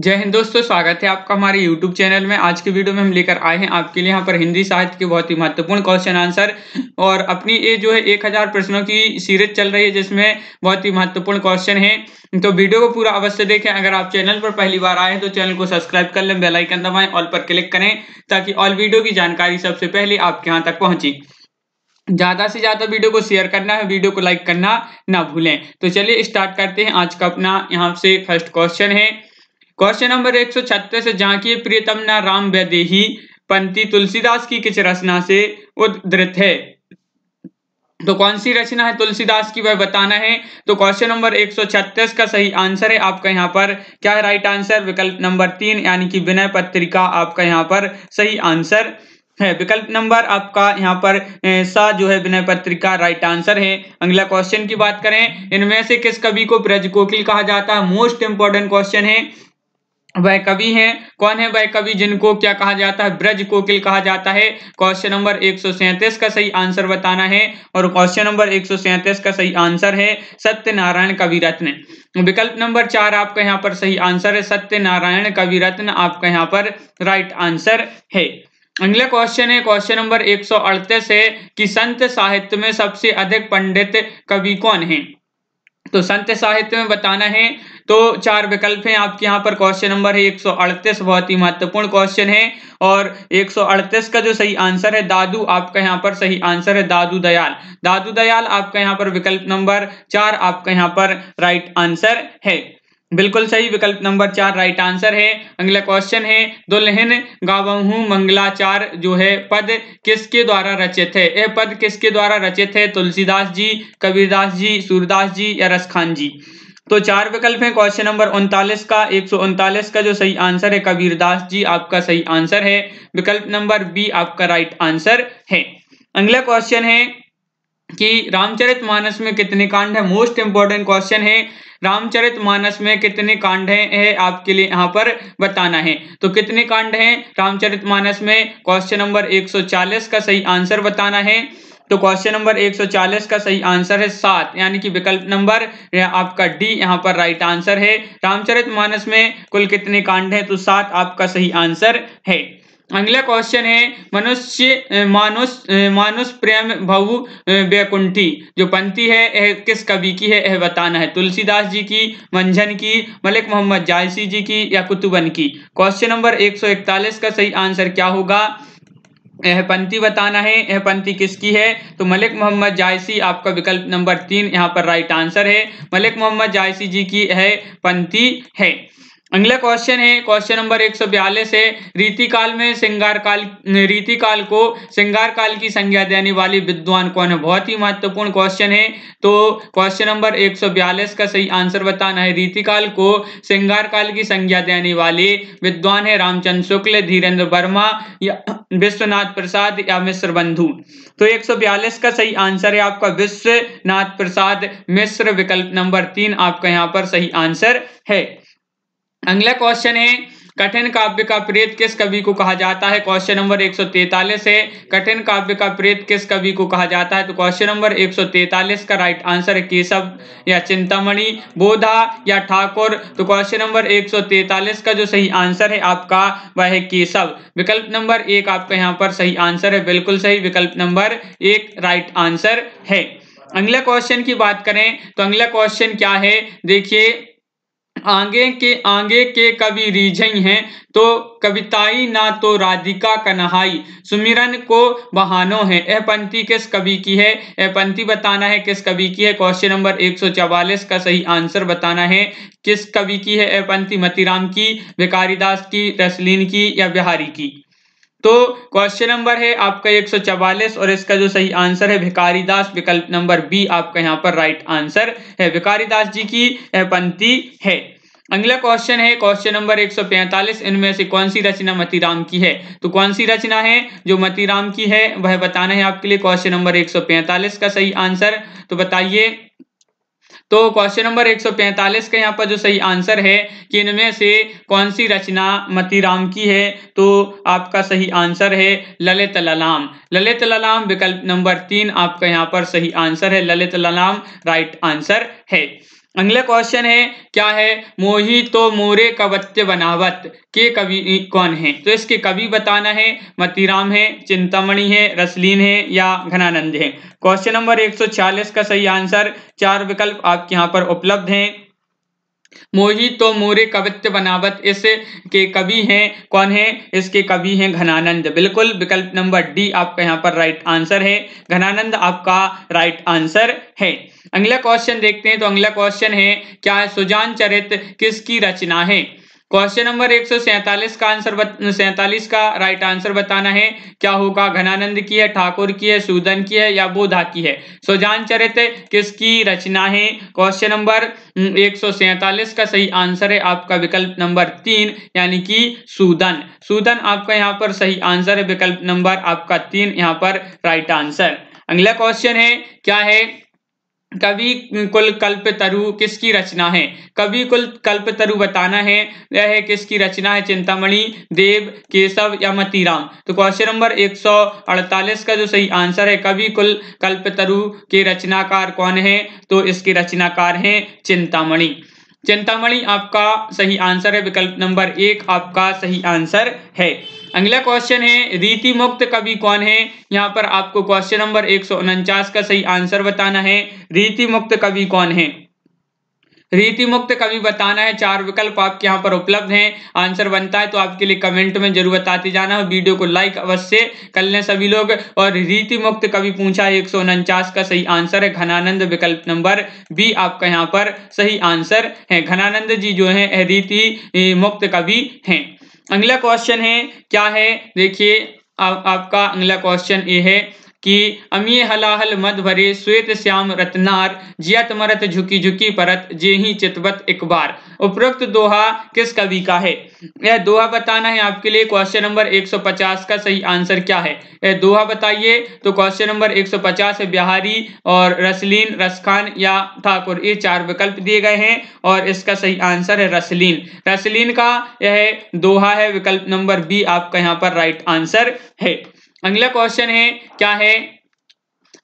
जय हिंद दोस्तों स्वागत है आपका हमारे YouTube चैनल में आज की वीडियो में हम लेकर आए हैं आपके लिए यहाँ पर हिंदी साहित्य के बहुत ही महत्वपूर्ण क्वेश्चन आंसर और अपनी ये जो है एक हजार प्रश्नों की सीरीज चल रही है जिसमें बहुत ही महत्वपूर्ण क्वेश्चन है तो वीडियो को पूरा अवश्य देखें अगर आप चैनल पर पहली बार आए तो चैनल को सब्सक्राइब कर लें बेलाइकन दबाएं ऑल पर क्लिक करें ताकि ऑल वीडियो की जानकारी सबसे पहले आपके यहाँ तक पहुंची ज्यादा से ज्यादा वीडियो को शेयर करना है वीडियो को लाइक करना ना भूलें तो चलिए स्टार्ट करते हैं आज का अपना यहाँ से फर्स्ट क्वेश्चन है क्वेश्चन नंबर 136 है झांकी प्रियतम ना राम वैदेही पंथी तुलसीदास की किस रचना से उद्धृत है तो कौन सी रचना है तुलसीदास की वह बताना है तो क्वेश्चन नंबर 136 का सही आंसर है आपका यहाँ पर क्या है राइट आंसर विकल्प नंबर तीन यानी कि विनय पत्रिका आपका यहाँ पर सही आंसर है विकल्प नंबर आपका यहाँ पर सा जो है विनय पत्रिका राइट आंसर है अगला क्वेश्चन की बात करें इनमें से किस कवि को ब्रज कोकिल कहा जाता है मोस्ट इंपॉर्टेंट क्वेश्चन है वह कवि हैं कौन है वह कवि जिनको क्या कहा जाता है ब्रज कोकिल कहा जाता है क्वेश्चन नंबर एक का सही आंसर बताना है और क्वेश्चन नंबर एक का सही आंसर है सत्यनारायण कवि रत्न विकल्प नंबर चार आपका यहाँ पर सही आंसर है सत्यनारायण कवि रत्न आपका यहाँ पर राइट आंसर है अगला क्वेश्चन है क्वेश्चन नंबर अड़तीस है कि संत साहित्य में सबसे अधिक पंडित कवि कौन है तो संत साहित्य में बताना है तो चार विकल्प हैं आपके यहाँ पर क्वेश्चन नंबर है 138 बहुत ही महत्वपूर्ण क्वेश्चन है और 138 का जो सही आंसर है दादू आपका यहाँ पर सही आंसर है दादू दयाल दादू दयाल आपका यहाँ पर विकल्प नंबर चार आपका यहाँ पर राइट आंसर है बिल्कुल सही विकल्प नंबर चार राइट आंसर है अगला क्वेश्चन है दुल्हन गावहू मंगलाचार जो है पद किसके द्वारा रचित है यह पद किसके द्वारा रचित है तुलसीदास जी कबीरदास जी सूरदास जी या रसखान जी तो चार विकल्प हैं क्वेश्चन नंबर उनतालीस का एक का जो सही आंसर है कबीरदास जी आपका सही आंसर है विकल्प नंबर बी आपका राइट आंसर है अगला क्वेश्चन है कि रामचरित मानस में कितने कांड है मोस्ट इंपॉर्टेंट क्वेश्चन है रामचरित मानस में कितने कांड हैं है आपके लिए यहाँ पर बताना है तो कितने कांड हैं रामचरित मानस में क्वेश्चन नंबर 140 का सही आंसर बताना है तो क्वेश्चन नंबर 140 का सही आंसर है सात यानी कि विकल्प नंबर आपका डी यहां पर राइट आंसर है रामचरित मानस में कुल कितने कांड हैं तो सात आपका सही आंसर है अगला क्वेश्चन है मनुष्य मानुष मानुष प्रेम भव बेकुंठी जो पंक्ति है यह किस कवि की है यह बताना है तुलसीदास जी की मंझन की मलिक मोहम्मद जायसी जी की या कुतुबन की क्वेश्चन नंबर 141 का सही आंसर क्या होगा यह पंक्ति बताना है यह पंक्ति किसकी है तो मलिक मोहम्मद जायसी आपका विकल्प नंबर तीन यहाँ पर राइट आंसर है मलिक मोहम्मद जायसी जी की यह पंक्ति है अगला क्वेश्चन है क्वेश्चन नंबर एक बयालीस है रीतिकाल में श्रृंगार काल रीतिकाल को श्रृंगार काल की संज्ञा देने वाले विद्वान कौन है बहुत ही महत्वपूर्ण क्वेश्चन है तो क्वेश्चन नंबर एक सौ बयालीस का सही आंसर बताना है रीतिकाल को श्रृंगार काल की संज्ञा देने वाले विद्वान है रामचंद्र शुक्ल धीरेन्द्र वर्मा या विश्वनाथ प्रसाद या मिश्र बंधु तो बयालीस का सही आंसर है आपका विश्वनाथ प्रसाद मिश्र विकल्प नंबर तीन आपका यहाँ पर सही आंसर है अगला क्वेश्चन है कठिन काव्य का प्रेत किस कवि को कहा जाता है क्वेश्चन नंबर 143 है कठिन काव्य का प्रेत किस कवि को कहा जाता है तो क्वेश्चन नंबर 143 का राइट आंसर है केशव या चिंतामणि बोधा या ठाकुर तो क्वेश्चन नंबर 143 का जो सही आंसर है आपका वह है केशव विकल्प नंबर एक आपका यहाँ पर सही आंसर है बिल्कुल सही विकल्प नंबर एक राइट आंसर है अगला क्वेश्चन की बात करें तो अगला क्वेश्चन क्या है देखिए आगे के आगे के कवि रिझई हैं तो कविताई ना तो राधिका कन्हाई सुमिरन को बहानो है यह पंक्ति किस कवि की है यह पंक्ति बताना है किस कवि की है क्वेश्चन नंबर एक का सही आंसर बताना है किस कवि की है यह पंक्ति मतिराम की विकारीदास की रसलीन की या बिहारी की तो क्वेश्चन नंबर है आपका एक और इसका जो सही आंसर है भिकारीदास विकल्प नंबर बी आपका यहाँ पर राइट आंसर है भिकारीदास जी की पंक्ति है अगला क्वेश्चन है क्वेश्चन नंबर 145 इनमें से कौन सी रचना मतीराम की है तो कौन सी रचना है जो मतीराम की है वह बताना है आपके लिए क्वेश्चन नंबर 145 का सही आंसर तो बताइए तो क्वेश्चन नंबर 145 का यहाँ पर जो सही आंसर है कि इनमें से कौन सी रचना मतीराम की है तो आपका सही आंसर है ललित ललाम ललित ललाम विकल्प नंबर तीन आपका यहाँ पर सही आंसर है ललित ललाम राइट आंसर है अगला क्वेश्चन है क्या है मोही तो मोरे कवत्य बनावत के कवि कौन है तो इसके कवि बताना है मतीराम है चिंतामणि है रसलीन है या घनानंद है क्वेश्चन नंबर 140 का सही आंसर चार विकल्प आपके यहाँ पर उपलब्ध हैं मोही तो मोरे कवित्य बनावत इस के कवि हैं कौन है इसके कवि हैं घनानंद बिल्कुल विकल्प नंबर डी आपका यहाँ पर राइट आंसर है घनानंद आपका राइट आंसर है अगला क्वेश्चन देखते हैं तो अगला क्वेश्चन है क्या है सुजान चरित्र किसकी रचना है क्वेश्चन नंबर एक का आंसर सैतालीस का राइट आंसर बताना है क्या होगा घनानंद की है ठाकुर की है सूदन की है या बोधा की है सो जान चरित किसकी रचना है क्वेश्चन नंबर एक का सही आंसर है आपका विकल्प नंबर तीन यानी कि सूदन सूदन आपका यहाँ पर सही आंसर है विकल्प नंबर आपका तीन यहाँ पर राइट आंसर अगला क्वेश्चन है क्या है कवि कुल कल्प तरु किसकी रचना है कवि कुल कल्प तरु बताना है यह किसकी रचना है चिंतामणि देव केशव या मतीराम तो क्वेश्चन नंबर 148 का जो सही आंसर है कवि कुल कल्प तरु के रचनाकार कौन है तो इसके रचनाकार हैं चिंतामणि चिंतामणि आपका सही आंसर है विकल्प नंबर एक आपका सही आंसर है अगला क्वेश्चन है रीति मुक्त कवि कौन है यहाँ पर आपको क्वेश्चन नंबर एक का सही आंसर बताना है रीति मुक्त कवि कौन है रीति मुक्त कवि बताना है चार विकल्प आपके यहाँ पर उपलब्ध हैं आंसर बनता है तो आपके लिए कमेंट में जरूर बताते जाना है वीडियो को लाइक अवश्य कर लें सभी लोग और रीति मुक्त कवि पूछा है एक का सही आंसर है घनानंद विकल्प नंबर बी आपका यहाँ पर सही आंसर है घनानंद जी जो है रीति मुक्त कवि है अगला क्वेश्चन है क्या है देखिए आपका अगला क्वेश्चन ये है कि अमी हलाहल मद भरे श्वेत श्याम रतनार जियत मरत झुकी झुकी परत जे ही चितवत इकबार उपरोक्त दोहा किस कवि का है यह दोहा बताना है आपके लिए क्वेश्चन नंबर 150 का सही आंसर क्या है यह दोहा बताइए तो क्वेश्चन नंबर 150 है बिहारी और रसलीन रसखान या ठाकुर ये चार विकल्प दिए गए हैं और इसका सही आंसर है रसलीन रसलीन का यह दोहा है विकल्प नंबर बी आपका यहाँ पर राइट आंसर है अगला क्वेश्चन है क्या है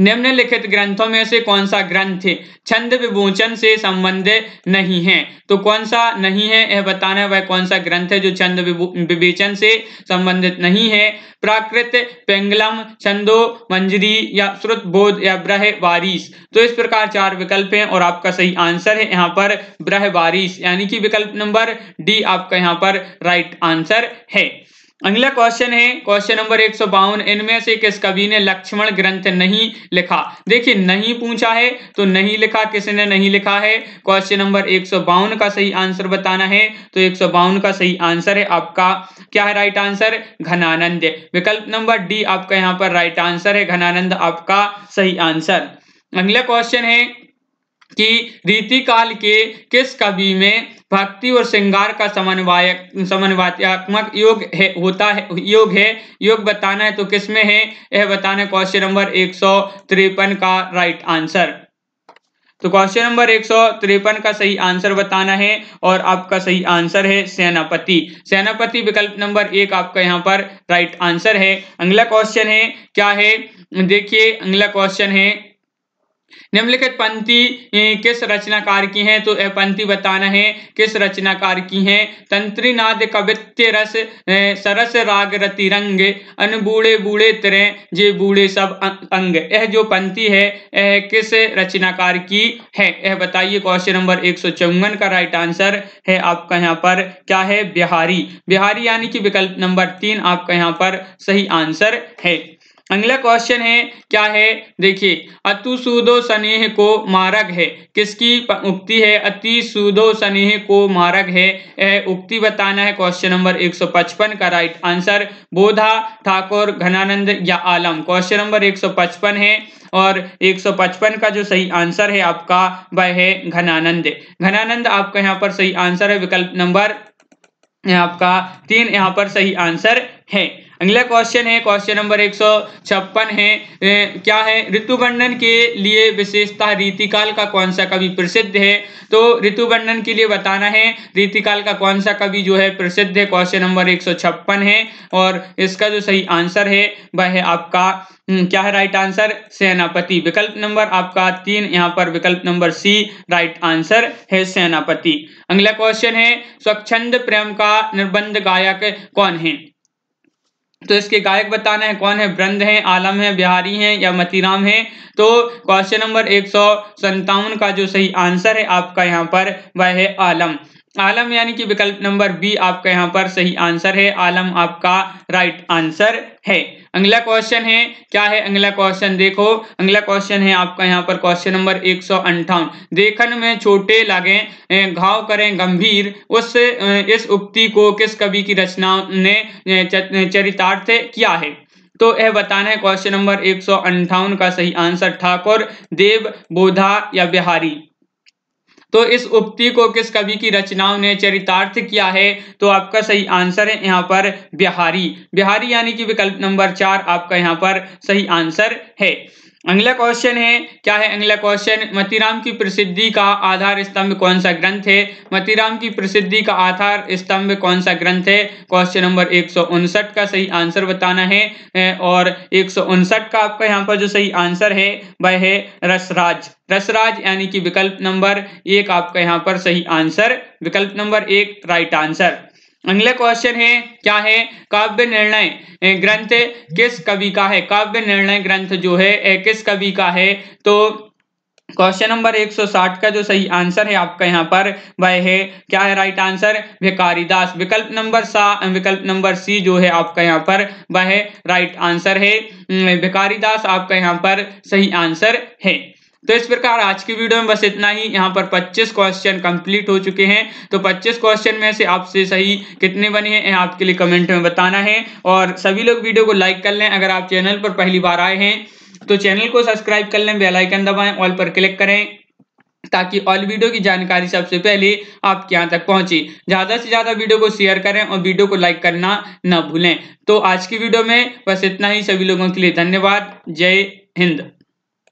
निम्नलिखित ग्रंथों में से कौन सा ग्रंथ छंद विमोचन से संबंध नहीं है तो कौन सा नहीं है यह बताना वह कौन सा ग्रंथ है जो छंद विवेचन से संबंधित नहीं है प्राकृत पेंगलम छंदो मंजरी या श्रुत बोध या ब्रह वारिस तो इस प्रकार चार विकल्प हैं और आपका सही आंसर है यहाँ पर ब्रह वारिस यानी कि विकल्प नंबर डी आपका यहाँ पर राइट आंसर है अगला क्वेश्चन है क्वेश्चन नंबर एक सौ बावन इनमें से किस कवि ने लक्ष्मण ग्रंथ नहीं लिखा देखिए नहीं पूछा है तो नहीं लिखा किसने नहीं लिखा है क्वेश्चन नंबर एक सौ बावन का सही आंसर बताना है तो एक सौ बावन का सही आंसर है आपका क्या है राइट आंसर घनानंद विकल्प नंबर डी आपका यहाँ पर राइट आंसर है घनानंद आपका सही आंसर अगला क्वेश्चन है कि रीतिकाल के किस कवि में भक्ति और श्रृंगार का समन्वयक समन्वयात्मक योग है होता है योग है योग बताना है तो किसमें है यह बताना क्वेश्चन नंबर एक सौ तिरपन का राइट आंसर तो क्वेश्चन नंबर एक सौ तिरपन का सही आंसर बताना है और आपका सही आंसर है सेनापति सेनापति विकल्प नंबर एक आपका यहाँ पर राइट आंसर है अगला क्वेश्चन है क्या है देखिए अगला क्वेश्चन है निम्नलिखित पंक्ति किस रचनाकार की है तो यह पंक्ति बताना है किस रचनाकार की है तंत्रीनाद कवित्य रस सरस राग रति रंग अन बूढ़े बूढ़े जे बूढ़े सब अंग यह जो पंक्ति है यह किस रचनाकार की है यह बताइए क्वेश्चन नंबर एक का राइट आंसर है आपका यहाँ पर क्या है बिहारी बिहारी यानी कि विकल्प नंबर तीन आपका यहाँ पर सही आंसर है अगला क्वेश्चन है क्या है देखिए अतु सुदो स्नेह को मारक है किसकी उक्ति है अति सुदो स्नेह को मारक है यह उक्ति बताना है क्वेश्चन नंबर 155 का राइट आंसर बोधा ठाकुर घनानंद या आलम क्वेश्चन नंबर 155 है और 155 का जो सही आंसर है आपका वह है घनानंद घनानंद आपका यहाँ पर सही आंसर है विकल्प नंबर आपका तीन यहाँ पर सही आंसर है अगला क्वेश्चन है क्वेश्चन नंबर एक सौ छप्पन है ए, क्या है ऋतुबंधन के लिए विशेषता रीतिकाल का कौन सा कवि प्रसिद्ध है तो ऋतुबंधन के लिए बताना है रीतिकाल का कौन सा कवि जो है प्रसिद्ध है क्वेश्चन नंबर एक सौ छप्पन है और इसका जो सही आंसर है वह है आपका हम्म, क्या है राइट आंसर सेनापति विकल्प नंबर आपका तीन यहाँ पर विकल्प नंबर सी राइट आंसर है सेनापति अगला क्वेश्चन है स्वच्छंद प्रेम का निर्बंध गायक कौन है तो इसके गायक बताना है कौन है ब्रंद हैं आलम है बिहारी हैं या मतीराम हैं तो क्वेश्चन नंबर एक सौ सत्तावन का जो सही आंसर है आपका यहाँ पर वह है आलम आलम यानी कि विकल्प नंबर बी आपका यहाँ पर सही आंसर है आलम आपका राइट आंसर है अगला क्वेश्चन है क्या है अगला क्वेश्चन देखो अगला क्वेश्चन है आपका यहाँ पर क्वेश्चन नंबर एक सौ अंठावन देखन में छोटे लगे घाव करें गंभीर उस इस उक्ति को किस कवि की रचना ने चरितार्थ किया है तो यह बताना है क्वेश्चन नंबर एक सौ अंठावन का सही आंसर ठाकुर देव बोधा या बिहारी तो इस उक्ति को किस कवि की रचनाओं ने चरितार्थ किया है तो आपका सही आंसर है यहाँ पर बिहारी बिहारी यानी कि विकल्प नंबर चार आपका यहाँ पर सही आंसर है अगला क्वेश्चन है क्या है अगला क्वेश्चन मतीराम की प्रसिद्धि का आधार स्तंभ कौन सा ग्रंथ है मतीराम की प्रसिद्धि का आधार स्तंभ कौन सा ग्रंथ है क्वेश्चन नंबर एक का सही आंसर बताना है और एक का आपका यहाँ पर जो सही आंसर है वह है रसराज रसराज यानी कि विकल्प नंबर एक आपका यहाँ पर सही आंसर विकल्प नंबर एक राइट आंसर अगला क्वेश्चन है क्या है काव्य निर्णय ग्रंथ किस कवि का है काव्य निर्णय ग्रंथ जो है किस कवि का है तो क्वेश्चन नंबर 160 का जो सही आंसर है आपका यहाँ पर वह है क्या है राइट आंसर दास विकल्प नंबर सा विकल्प नंबर सी जो है आपका यहाँ पर वह राइट आंसर है दास आपका यहाँ पर सही आंसर है तो इस प्रकार आज की वीडियो में बस इतना ही यहाँ पर 25 क्वेश्चन कंप्लीट हो चुके हैं तो 25 क्वेश्चन में से आपसे सही कितने बने हैं आपके लिए कमेंट में बताना है और सभी लोग वीडियो को लाइक कर लें अगर आप चैनल पर पहली बार आए हैं तो चैनल को सब्सक्राइब कर लें बेलाइकन दबाएं ऑल पर क्लिक करें ताकि ऑल वीडियो की जानकारी सबसे पहले आपके यहाँ तक पहुंचे ज़्यादा से ज़्यादा वीडियो को शेयर करें और वीडियो को लाइक करना न भूलें तो आज की वीडियो में बस इतना ही सभी लोगों के लिए धन्यवाद जय हिंद